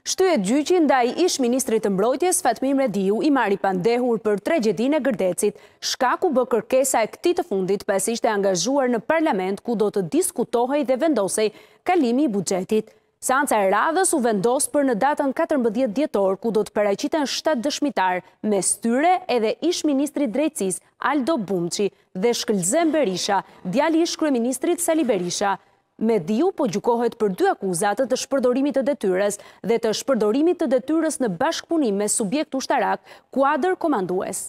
Shtu e gjyqi ndaj i ish ministrit të Mbrojtjes, Fatmir Rediu, i mari pandehur për tre gjedin e gërdecit, shka ku bë kërkesa e këti të fundit pas ishte angazhuar në parlament ku do të diskutohej dhe vendosej kalimi i bugjetit. Sanca e radhës u vendos për në datën 14 djetor ku do të pereqiten 7 dëshmitar me styre edhe ish Ministri Drejcis, Aldo Bumqi dhe Shkëllzem Berisha, djali ish Kryeministrit Sali Berisha, me diu po gjukohet për dy akuzatët të shpërdorimit të detyres dhe të shpërdorimit të detyres në bashkëpunim me subjekt u shtarak kuadrë komandues.